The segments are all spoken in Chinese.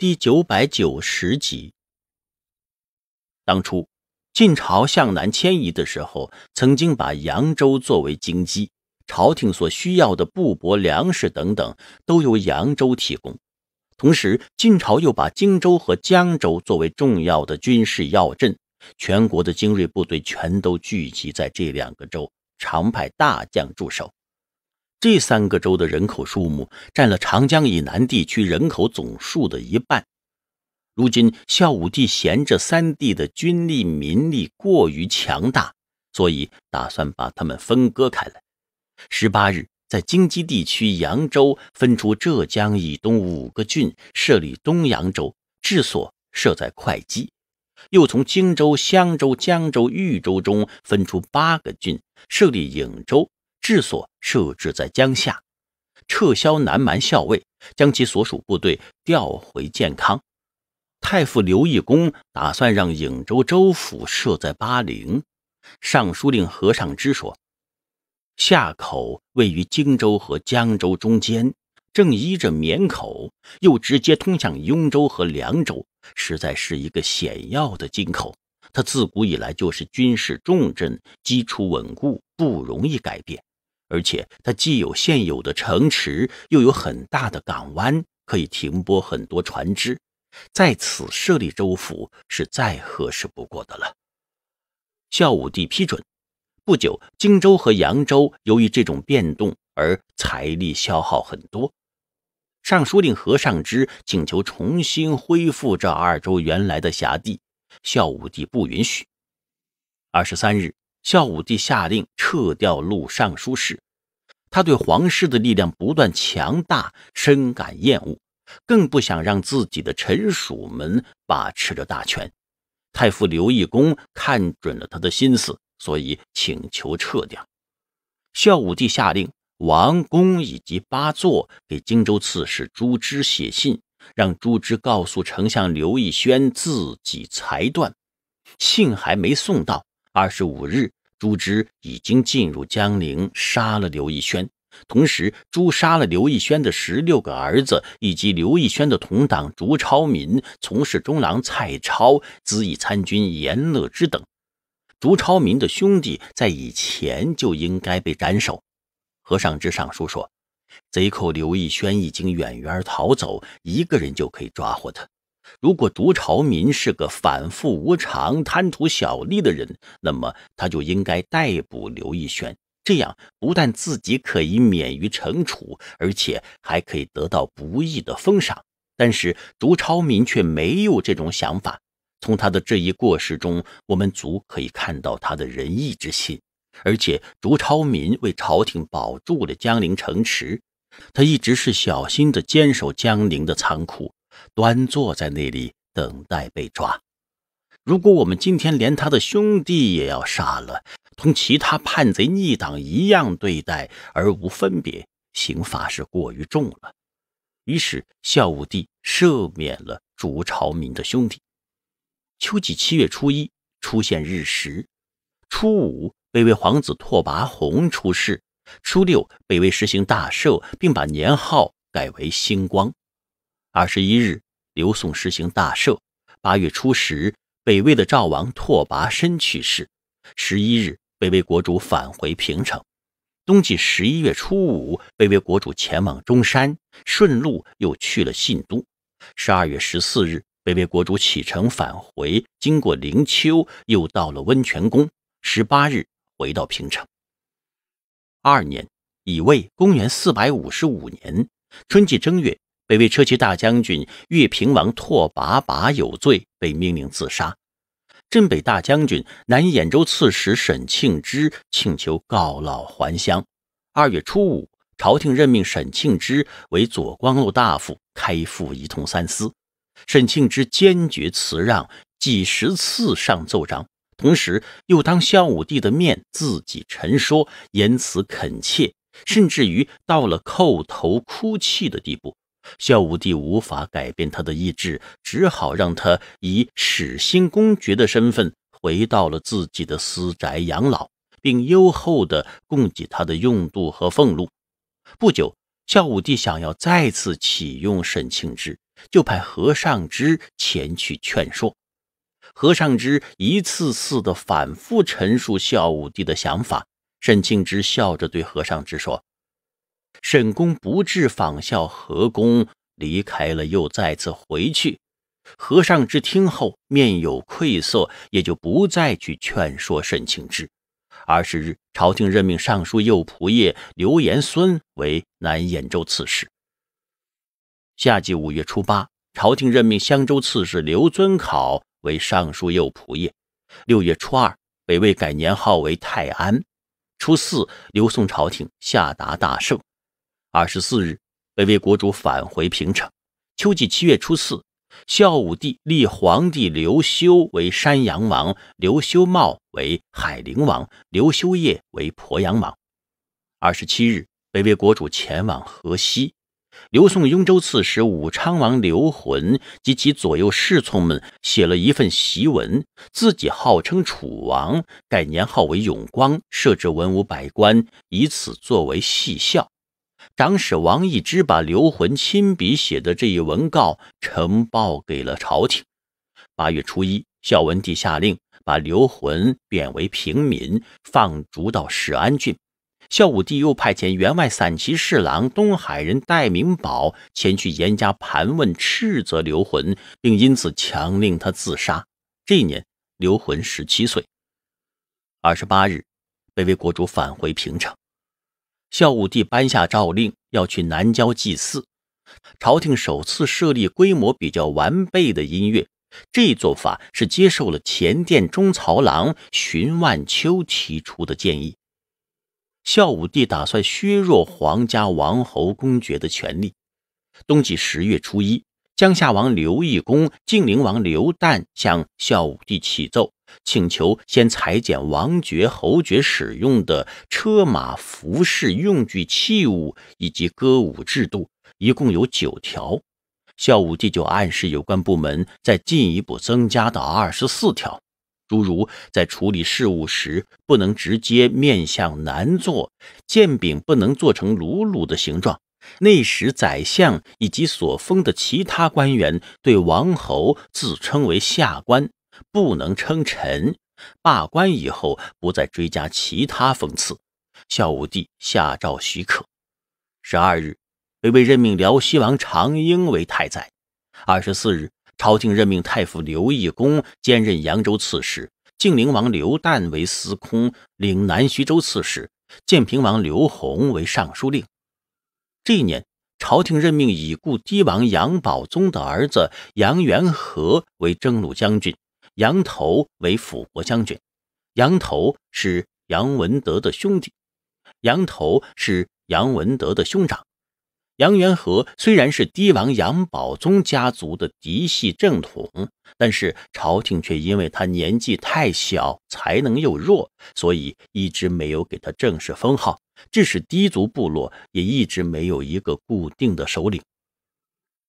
第九百九十集。当初晋朝向南迁移的时候，曾经把扬州作为京畿，朝廷所需要的布帛、粮食等等都由扬州提供。同时，晋朝又把荆州和江州作为重要的军事要镇，全国的精锐部队全都聚集在这两个州，常派大将驻守。这三个州的人口数目占了长江以南地区人口总数的一半。如今，孝武帝嫌这三地的军力、民力过于强大，所以打算把他们分割开来。十八日，在京畿地区扬州分出浙江以东五个郡，设立东扬州，治所设在会稽；又从荆州、襄州、江州、豫州中分出八个郡，设立颍州，治所。设置在江夏，撤销南蛮校尉，将其所属部队调回建康。太傅刘义恭打算让颍州州府设在巴陵。尚书令何尚之说：“夏口位于荆州和江州中间，正依着沔口，又直接通向雍州和凉州，实在是一个险要的进口。它自古以来就是军事重镇，基础稳固，不容易改变。”而且它既有现有的城池，又有很大的港湾，可以停泊很多船只，在此设立州府是再合适不过的了。孝武帝批准。不久，荆州和扬州由于这种变动而财力消耗很多，尚书令何尚之请求重新恢复这二州原来的辖地，孝武帝不允许。二十三日。孝武帝下令撤掉录尚书事，他对皇室的力量不断强大深感厌恶，更不想让自己的臣属们把持着大权。太傅刘义恭看准了他的心思，所以请求撤掉。孝武帝下令王公以及八座给荆州刺史朱之写信，让朱之告诉丞相刘义宣自己裁断。信还没送到。二十五日，朱之已经进入江陵，杀了刘义轩，同时诛杀了刘义轩的十六个儿子，以及刘义轩的同党朱超民、从事中郎蔡超、资义参军严乐之等。朱超民的兄弟在以前就应该被斩首。和尚之上书说，贼寇刘义轩已经远远逃走，一个人就可以抓获他。如果朱朝民是个反复无常、贪图小利的人，那么他就应该逮捕刘义轩，这样不但自己可以免于惩处，而且还可以得到不义的封赏。但是朱超民却没有这种想法。从他的这一过失中，我们足可以看到他的仁义之心。而且，朱超民为朝廷保住了江陵城池，他一直是小心地坚守江陵的仓库。端坐在那里等待被抓。如果我们今天连他的兄弟也要杀了，同其他叛贼逆党一样对待而无分别，刑罚是过于重了。于是孝武帝赦免了朱朝民的兄弟。秋季七月初一出现日食，初五北魏皇子拓跋宏出世，初六北魏实行大赦，并把年号改为兴光。二十一日，刘宋实行大赦。八月初十，北魏的赵王拓跋申去世。十一日，北魏国主返回平城。冬季十一月初五，北魏国主前往中山，顺路又去了信都。十二月十四日，北魏国主启程返回，经过灵丘，又到了温泉宫。十八日，回到平城。二年乙未，公元四百五十五年，春季正月。北魏车骑大将军越平王拓跋跋有罪，被命令自杀。镇北大将军南兖州刺史沈庆之请求告老还乡。二月初五，朝廷任命沈庆之为左光禄大夫、开府仪同三司。沈庆之坚决辞让，几十次上奏章，同时又当孝武帝的面自己陈说，言辞恳切，甚至于到了叩头哭泣的地步。孝武帝无法改变他的意志，只好让他以始兴公爵的身份回到了自己的私宅养老，并优厚地供给他的用度和俸禄。不久，孝武帝想要再次启用沈庆之，就派何尚之前去劝说。何尚之一次次地反复陈述孝武帝的想法，沈庆之笑着对何尚之说。沈公不至仿效何公离开了，又再次回去。何尚之听后，面有愧色，也就不再去劝说沈庆之。二十日，朝廷任命尚书右仆射刘延孙为南兖州刺史。夏季五月初八，朝廷任命襄州刺史刘遵考为尚书右仆射。六月初二，北魏改年号为泰安。初四，刘宋朝廷下达大赦。二十四日，北魏国主返回平城。秋季七月初四，孝武帝立皇帝刘修为山阳王，刘修茂为海陵王，刘修业为鄱阳王。二十七日，北魏国主前往河西。刘宋雍州刺史武昌王刘浑及其左右侍从们写了一份檄文，自己号称楚王，改年号为永光，设置文武百官，以此作为戏笑。长史王一之把刘浑亲笔写的这一文告呈报给了朝廷。八月初一，孝文帝下令把刘浑贬为平民，放逐到始安郡。孝武帝又派遣员外散骑侍郎、东海人戴明宝前去严加盘问、斥责刘浑，并因此强令他自杀。这一年，刘浑十七岁。二十八日，北魏国主返回平城。孝武帝颁下诏令，要去南郊祭祀。朝廷首次设立规模比较完备的音乐。这一做法是接受了前殿中曹郎荀万秋提出的建议。孝武帝打算削弱皇家王侯公爵的权力。冬季十月初一，江夏王刘义恭、竟陵王刘旦向孝武帝启奏。请求先裁减王爵、侯爵使用的车马、服饰、用具、器物以及歌舞制度，一共有九条。孝武帝就暗示有关部门再进一步增加到二十四条，诸如在处理事务时不能直接面向南坐，剑柄不能做成鲁鲁的形状，内史、宰相以及所封的其他官员对王侯自称为下官。不能称臣，罢官以后不再追加其他封赐。孝武帝下诏许可。十二日，北魏任命辽西王长英为太宰。二十四日，朝廷任命太傅刘义恭兼任扬州刺史，晋陵王刘旦为司空，领南徐州刺史，建平王刘宏为尚书令。这一年，朝廷任命已故帝王杨宝宗的儿子杨元和为征虏将军。杨头为辅国将军，杨头是杨文德的兄弟，杨头是杨文德的兄长。杨元和虽然是帝王杨宝宗家族的嫡系正统，但是朝廷却因为他年纪太小，才能又弱，所以一直没有给他正式封号，致使低族部落也一直没有一个固定的首领。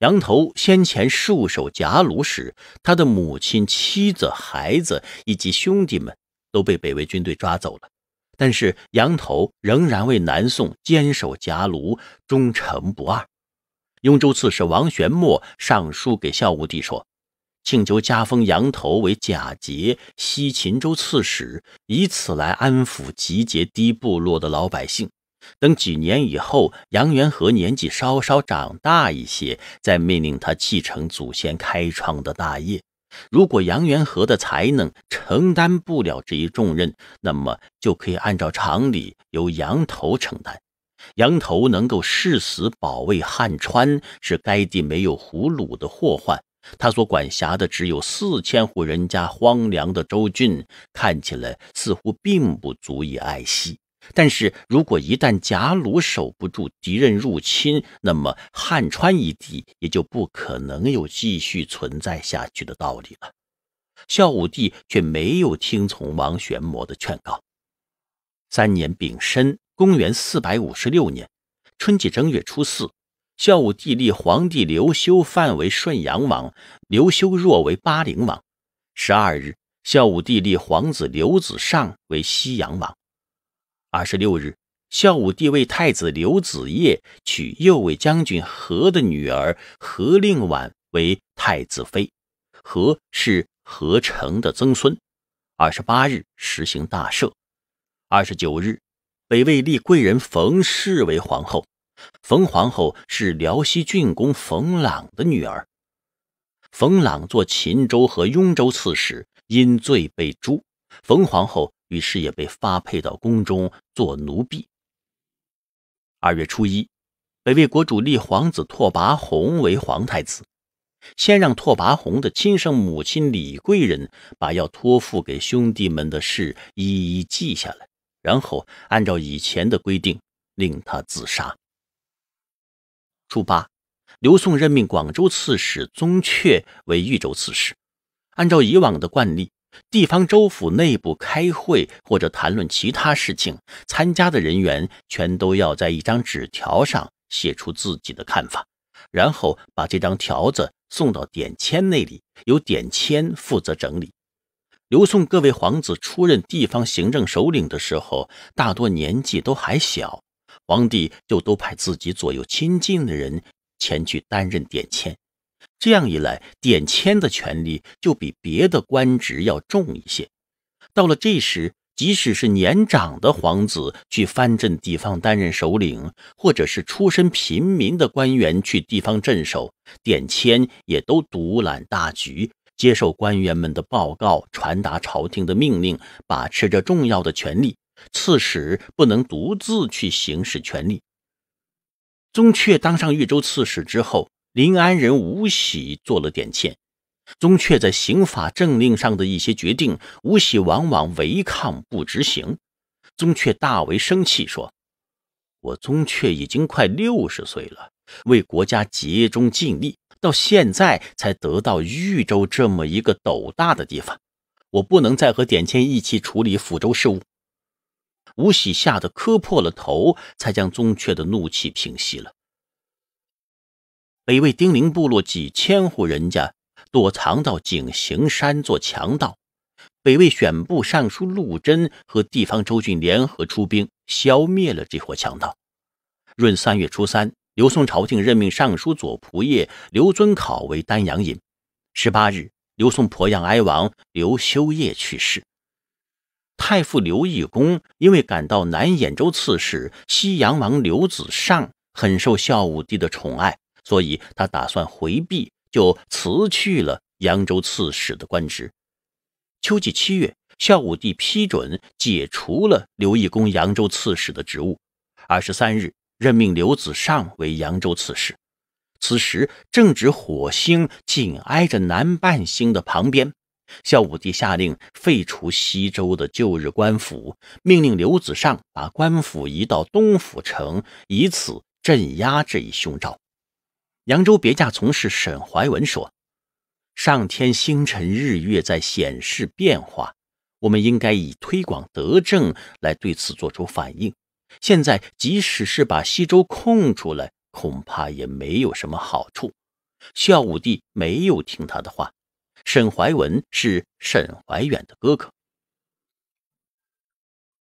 杨头先前戍守夹卢时，他的母亲、妻子、孩子以及兄弟们都被北魏军队抓走了。但是杨头仍然为南宋坚守夹卢，忠诚不二。雍州刺史王玄谟上书给孝武帝说，请求加封杨头为假节、西秦州刺史，以此来安抚集结低部落的老百姓。等几年以后，杨元和年纪稍稍长大一些，再命令他继承祖先开创的大业。如果杨元和的才能承担不了这一重任，那么就可以按照常理由杨头承担。杨头能够誓死保卫汉川，是该地没有胡虏的祸患。他所管辖的只有四千户人家，荒凉的州郡看起来似乎并不足以爱惜。但是，如果一旦贾鲁守不住，敌人入侵，那么汉川一地也就不可能有继续存在下去的道理了。孝武帝却没有听从王玄谟的劝告。三年丙申，公元四百五十六年春季正月初四，孝武帝立皇帝刘修范为顺阳王，刘修若为巴陵王。十二日，孝武帝立皇子刘子尚为西阳王。二十六日，孝武帝为太子刘子业娶右卫将军何的女儿何令婉为太子妃。何是何成的曾孙。二十八日，实行大赦。二十九日，北魏立贵人冯氏为皇后。冯皇后是辽西郡公冯朗的女儿。冯朗做秦州和雍州刺史，因罪被诛。冯皇后。于是也被发配到宫中做奴婢。二月初一，北魏国主立皇子拓跋宏为皇太子，先让拓跋宏的亲生母亲李贵人把要托付给兄弟们的事一一记下来，然后按照以前的规定令他自杀。初八，刘宋任命广州刺史宗阙为豫州刺史，按照以往的惯例。地方州府内部开会或者谈论其他事情，参加的人员全都要在一张纸条上写出自己的看法，然后把这张条子送到点签那里，由点签负责整理。刘宋各位皇子出任地方行政首领的时候，大多年纪都还小，皇帝就都派自己左右亲近的人前去担任点签。这样一来，典签的权力就比别的官职要重一些。到了这时，即使是年长的皇子去藩镇地方担任首领，或者是出身平民的官员去地方镇守，典签也都独揽大局，接受官员们的报告，传达朝廷的命令，把持着重要的权利。刺史不能独自去行使权力。宗悫当上豫州刺史之后。临安人吴喜做了典签，宗阙在刑法政令上的一些决定，吴喜往往违抗不执行。宗悫大为生气，说：“我宗悫已经快六十岁了，为国家竭忠尽力，到现在才得到豫州这么一个斗大的地方，我不能再和典签一起处理抚州事务。”吴喜吓得磕破了头，才将宗悫的怒气平息了。北魏丁零部落几千户人家躲藏到井陉山做强盗，北魏选部尚书陆贞和地方州郡联合出兵消灭了这伙强盗。闰三月初三，刘宋朝廷任命尚书左仆射刘遵考为丹阳尹。十八日，刘宋鄱阳哀王刘休业去世。太傅刘义恭因为感到南兖州刺史西阳王刘子尚很受孝武帝的宠爱。所以他打算回避，就辞去了扬州刺史的官职。秋季七月，孝武帝批准解除了刘义恭扬州刺史的职务。二十三日，任命刘子尚为扬州刺史。此时正值火星紧挨着南半星的旁边，孝武帝下令废除西周的旧日官府，命令刘子尚把官府移到东府城，以此镇压这一凶兆。扬州别驾从事沈怀文说：“上天星辰日月在显示变化，我们应该以推广德政来对此做出反应。现在即使是把西周空出来，恐怕也没有什么好处。”孝武帝没有听他的话。沈怀文是沈怀远的哥哥。